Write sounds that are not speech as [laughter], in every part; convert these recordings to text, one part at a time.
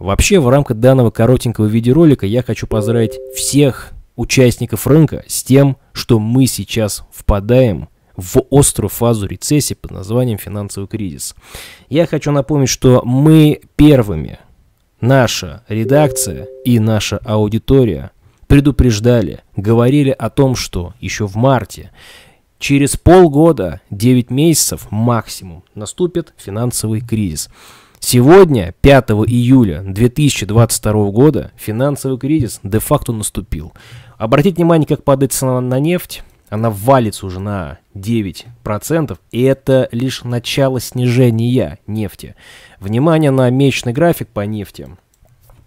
Вообще, в рамках данного коротенького видеоролика я хочу поздравить всех участников рынка с тем, что мы сейчас впадаем в острую фазу рецессии под названием финансовый кризис. Я хочу напомнить, что мы первыми, наша редакция и наша аудитория предупреждали, говорили о том, что еще в марте, через полгода, 9 месяцев максимум, наступит финансовый кризис. Сегодня, 5 июля 2022 года, финансовый кризис де-факто наступил. Обратите внимание, как падает цена на нефть. Она валится уже на 9%, и это лишь начало снижения нефти. Внимание на месячный график по нефти.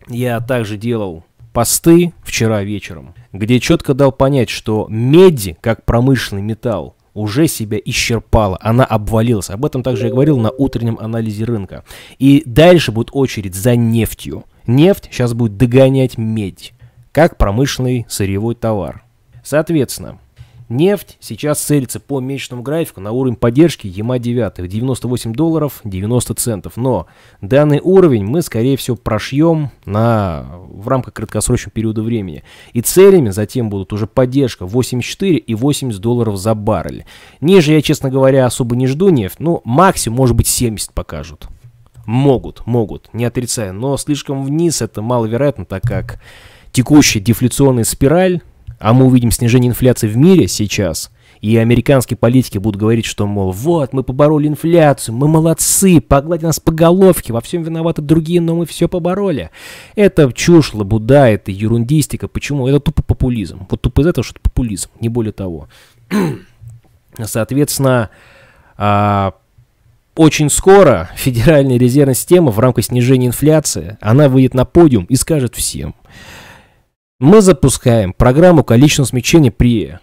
Я также делал посты вчера вечером, где четко дал понять, что меди, как промышленный металл, уже себя исчерпала, она обвалилась. Об этом также я говорил на утреннем анализе рынка. И дальше будет очередь за нефтью. Нефть сейчас будет догонять медь, как промышленный сырьевой товар. Соответственно, Нефть сейчас целится по месячному графику на уровень поддержки ЕМА 9, 98 долларов 90 центов. Но данный уровень мы, скорее всего, прошьем на, в рамках краткосрочного периода времени. И целями затем будут уже поддержка 84 и 80 долларов за баррель. Ниже я, честно говоря, особо не жду нефть. Ну, максимум, может быть, 70 покажут. Могут, могут, не отрицаю. Но слишком вниз это маловероятно, так как текущая дефляционная спираль а мы увидим снижение инфляции в мире сейчас, и американские политики будут говорить, что, мол, вот, мы побороли инфляцию, мы молодцы, погладь нас по головке, во всем виноваты другие, но мы все побороли. Это чушь, лабуда, это ерундистика. Почему? Это тупо популизм. Вот тупо из этого, что это популизм, не более того. [clears throat] Соответственно, а, очень скоро Федеральная резервная система в рамках снижения инфляции, она выйдет на подиум и скажет всем – мы запускаем программу количественного смягчения при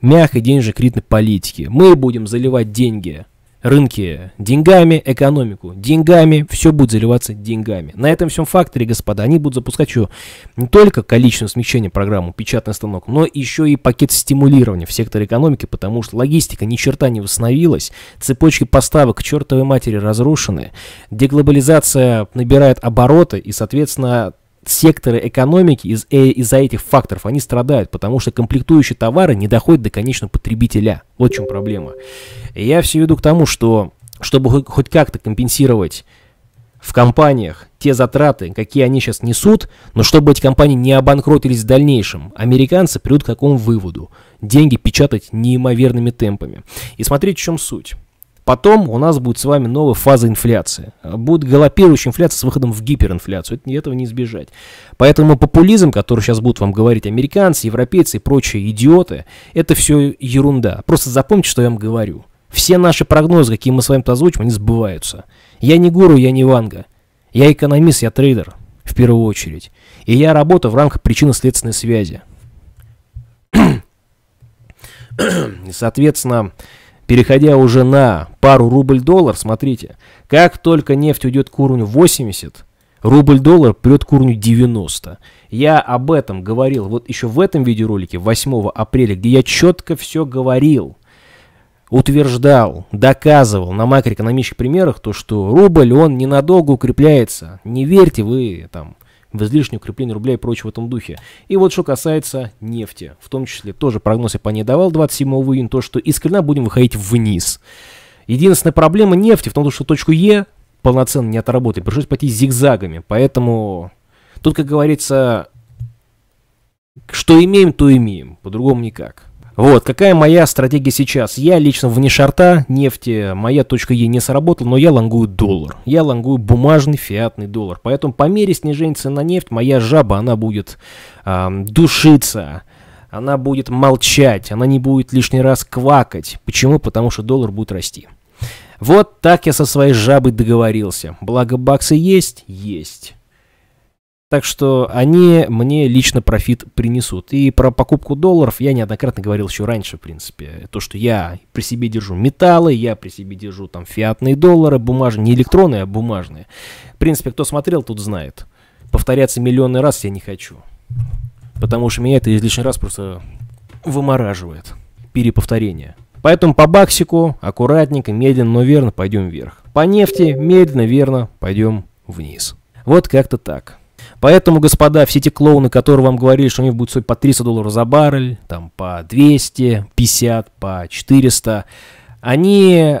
мягкой денежно кредитной политике. Мы будем заливать деньги, рынки деньгами, экономику деньгами, все будет заливаться деньгами. На этом всем факторе, господа, они будут запускать что? Не только количественное смягчение программу «Печатный станок», но еще и пакет стимулирования в секторе экономики, потому что логистика ни черта не восстановилась, цепочки поставок к чертовой матери разрушены, деглобализация набирает обороты и, соответственно, секторы экономики из, э, из-за этих факторов, они страдают, потому что комплектующие товары не доходят до конечного потребителя. Вот в чем проблема. И я все веду к тому, что чтобы хоть как-то компенсировать в компаниях те затраты, какие они сейчас несут, но чтобы эти компании не обанкротились в дальнейшем, американцы придут к какому выводу? Деньги печатать неимоверными темпами. И смотрите, в чем суть. Потом у нас будет с вами новая фаза инфляции. А будет галопирующая инфляция с выходом в гиперинфляцию. Это, этого не избежать. Поэтому популизм, который сейчас будут вам говорить американцы, европейцы и прочие идиоты, это все ерунда. Просто запомните, что я вам говорю. Все наши прогнозы, какие мы с вами озвучим, они сбываются. Я не гуру, я не ванга. Я экономист, я трейдер, в первую очередь. И я работаю в рамках причинно-следственной связи. [clears throat] соответственно, переходя уже на пару рубль-доллар, смотрите, как только нефть уйдет к уровню 80, рубль-доллар придет к уровню 90. Я об этом говорил вот еще в этом видеоролике 8 апреля, где я четко все говорил, утверждал, доказывал на макроэкономических примерах то, что рубль, он ненадолго укрепляется. Не верьте вы там в излишнее укрепление рубля и прочего в этом духе. И вот что касается нефти, в том числе тоже прогноз я по ней давал 27 июня, то что из будем выходить вниз. Единственная проблема нефти в том, что точку Е полноценно не отработает, пришлось пойти зигзагами, поэтому тут, как говорится, что имеем, то имеем, по-другому никак. Вот, какая моя стратегия сейчас? Я лично вне шарта нефти, моя точка Е не сработала, но я лонгую доллар. Я лонгую бумажный фиатный доллар. Поэтому по мере снижения цен на нефть моя жаба, она будет э, душиться, она будет молчать, она не будет лишний раз квакать. Почему? Потому что доллар будет расти. Вот так я со своей жабой договорился. Благо баксы есть? Есть. Так что они мне лично профит принесут. И про покупку долларов я неоднократно говорил еще раньше, в принципе. То, что я при себе держу металлы, я при себе держу там фиатные доллары, бумажные, не электронные, а бумажные. В принципе, кто смотрел, тут знает. Повторяться миллионный раз я не хочу. Потому что меня это излишний раз просто вымораживает. Переповторение. Поэтому по баксику аккуратненько, медленно, но верно пойдем вверх. По нефти медленно, верно пойдем вниз. Вот как-то так. Поэтому, господа, все эти клоуны, которые вам говорили, что у них будет стоить по 300 долларов за баррель, там по 250, по 400, они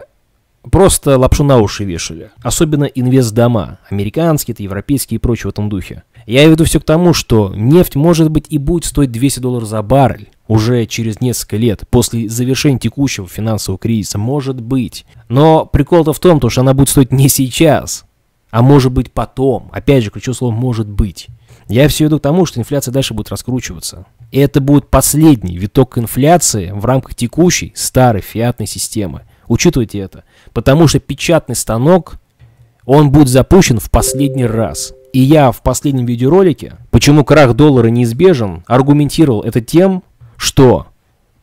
просто лапшу на уши вешали. Особенно инвестдома, американские, это европейские и прочее в этом духе. Я веду все к тому, что нефть может быть и будет стоить 200 долларов за баррель уже через несколько лет, после завершения текущего финансового кризиса, может быть. Но прикол-то в том, что она будет стоить не сейчас, а может быть потом. Опять же, ключевое слово «может быть». Я все веду к тому, что инфляция дальше будет раскручиваться. И это будет последний виток инфляции в рамках текущей старой фиатной системы. Учитывайте это. Потому что печатный станок, он будет запущен в последний раз. И я в последнем видеоролике, почему крах доллара неизбежен, аргументировал это тем, что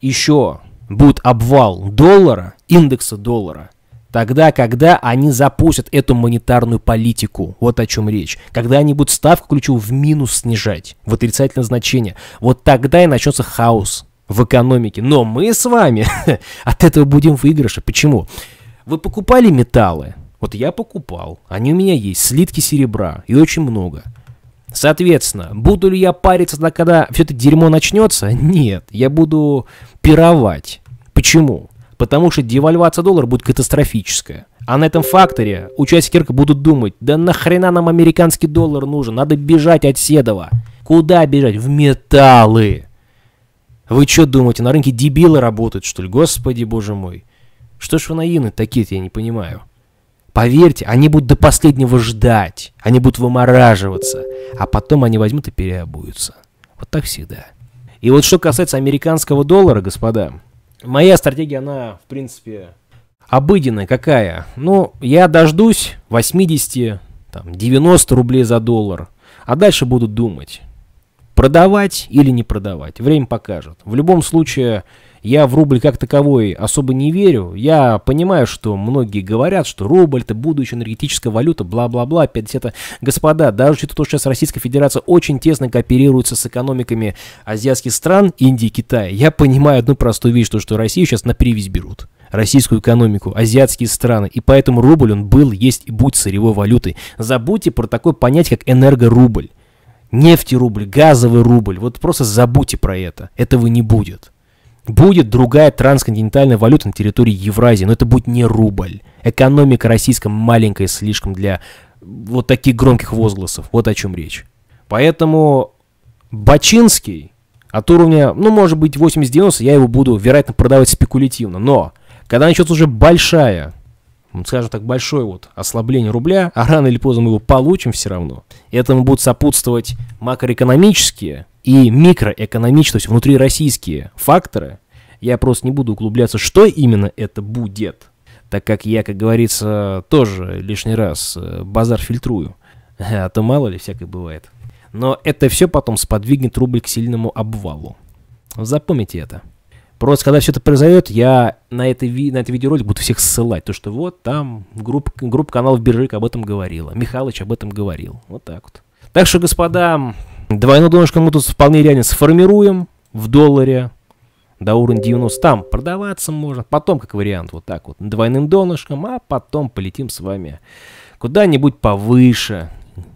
еще будет обвал доллара, индекса доллара, Тогда, когда они запустят эту монетарную политику, вот о чем речь, когда они будут ставку ключевую в минус снижать, в отрицательное значение, вот тогда и начнется хаос в экономике. Но мы с вами [laughs] от этого будем выигрыши. Почему? Вы покупали металлы? Вот я покупал. Они у меня есть. Слитки серебра. И очень много. Соответственно, буду ли я париться, когда все это дерьмо начнется? Нет. Я буду пировать. Почему? потому что девальвация доллара будет катастрофическая. А на этом факторе участники рынка будут думать, да нахрена нам американский доллар нужен, надо бежать от Седова. Куда бежать? В металлы. Вы что думаете, на рынке дебилы работают, что ли? Господи, боже мой. Что ж вы наивны такие-то, я не понимаю. Поверьте, они будут до последнего ждать. Они будут вымораживаться. А потом они возьмут и переобуются. Вот так всегда. И вот что касается американского доллара, господа, Моя стратегия, она, в принципе, обыденная какая? Ну, я дождусь 80, там, 90 рублей за доллар, а дальше буду думать, продавать или не продавать. Время покажет. В любом случае, я в рубль как таковой особо не верю. Я понимаю, что многие говорят, что рубль это будущая энергетическая валюта, бла-бла-бла, 50 -то. Господа, даже учитывая то, что сейчас Российская Федерация очень тесно кооперируется с экономиками азиатских стран, Индии, Китая, я понимаю одну простую вещь, то, что Россию сейчас на привязь берут российскую экономику, азиатские страны, и поэтому рубль он был, есть и будет сырьевой валютой. Забудьте про такое понятие, как энергорубль, нефтерубль, газовый рубль, вот просто забудьте про это, этого не будет. Будет другая трансконтинентальная валюта на территории Евразии, но это будет не рубль. Экономика российская маленькая слишком для вот таких громких возгласов. Вот о чем речь. Поэтому Бачинский от уровня, ну, может быть, 80-90, я его буду, вероятно, продавать спекулятивно. Но когда начнется уже большая, ну, скажем так, большое вот ослабление рубля, а рано или поздно мы его получим все равно, этому будут сопутствовать макроэкономические и микроэкономичные, то есть внутрироссийские факторы, я просто не буду углубляться, что именно это будет, так как я, как говорится, тоже лишний раз э, базар фильтрую, [laughs] а то мало ли всякое бывает. Но это все потом сподвигнет рубль к сильному обвалу. Запомните это. Просто когда все это произойдет, я на, это ви на этот видеоролик буду всех ссылать. То, что вот там групп, группа каналов Биржик об этом говорила. Михалыч об этом говорил. Вот так вот. Так что, господа, Двойную донышко мы тут вполне реально сформируем в долларе до уровня 90. Там продаваться можно. Потом, как вариант, вот так вот. Двойным донышком, а потом полетим с вами куда-нибудь повыше.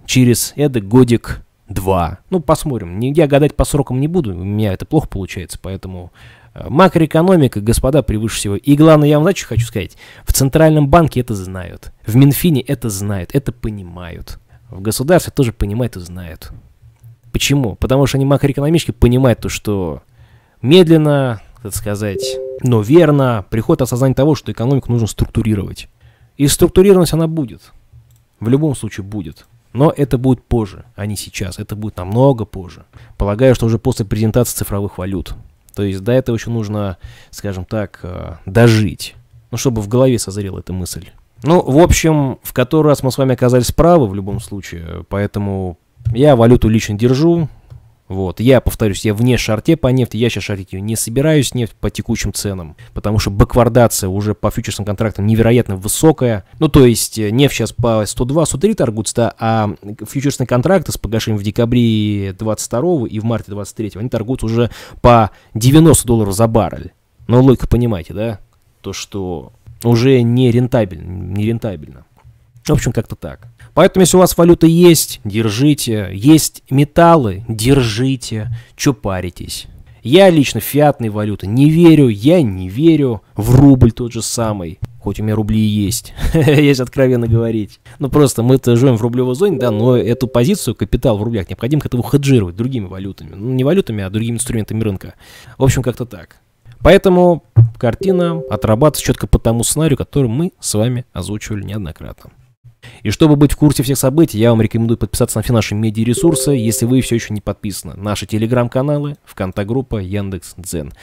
Через это годик два. Ну, посмотрим. Я гадать по срокам не буду. У меня это плохо получается, поэтому... Э, макроэкономика, господа, превыше всего. И главное, я вам, знаете, что хочу сказать? В Центральном банке это знают. В Минфине это знают, это понимают. В государстве тоже понимают и знают. Почему? Потому что они макроэкономически понимают то, что медленно, так сказать, но верно, приходит осознание того, что экономику нужно структурировать. И структурированность она будет. В любом случае будет. Но это будет позже, а не сейчас. Это будет намного позже. Полагаю, что уже после презентации цифровых валют. То есть до этого еще нужно, скажем так, э, дожить. Ну, чтобы в голове созрела эта мысль. Ну, в общем, в который раз мы с вами оказались правы в любом случае, поэтому я валюту лично держу. Вот. Я, повторюсь, я вне шарте по нефти, я сейчас шарить ее не собираюсь нефть по текущим ценам, потому что баквардация уже по фьючерсным контрактам невероятно высокая. Ну, то есть э, нефть сейчас по 102-103 торгуется, а фьючерсные контракты с погашением в декабре 22 и в марте 23 они торгуются уже по 90 долларов за баррель. Но логика понимаете, да? То, что уже не рентабельно, не рентабельно. В общем, как-то так. Поэтому, если у вас валюта есть, держите. Есть металлы, держите. Чё паритесь? Я лично в фиатные валюты не верю, я не верю в рубль тот же самый. Хоть у меня рубли и есть, [laughs] если откровенно говорить. Ну просто мы-то живем в рублевой зоне, да, но эту позицию, капитал в рублях, необходимо как-то хеджировать другими валютами. Ну не валютами, а другими инструментами рынка. В общем, как-то так. Поэтому картина отрабатывается четко по тому сценарию, который мы с вами озвучивали неоднократно. И чтобы быть в курсе всех событий, я вам рекомендую подписаться на все наши медиаресурсы, если вы все еще не подписаны. Наши телеграм-каналы, ВКонтагруппа, Яндекс, Дзен.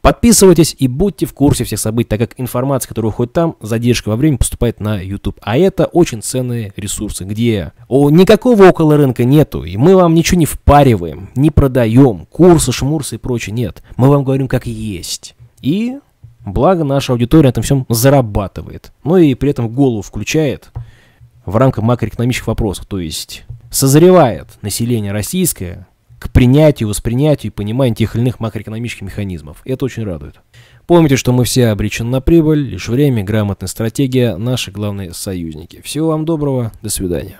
Подписывайтесь и будьте в курсе всех событий, так как информация, которая уходит там, задержка во времени поступает на YouTube. А это очень ценные ресурсы, где о, никакого около рынка нету, и мы вам ничего не впариваем, не продаем, курсы, шмурсы и прочее нет. Мы вам говорим как есть. И благо наша аудитория на этом всем зарабатывает. Ну и при этом голову включает – в рамках макроэкономических вопросов. То есть созревает население российское к принятию, воспринятию и пониманию тех или иных макроэкономических механизмов. Это очень радует. Помните, что мы все обречены на прибыль, лишь время, грамотная стратегия, наши главные союзники. Всего вам доброго, до свидания.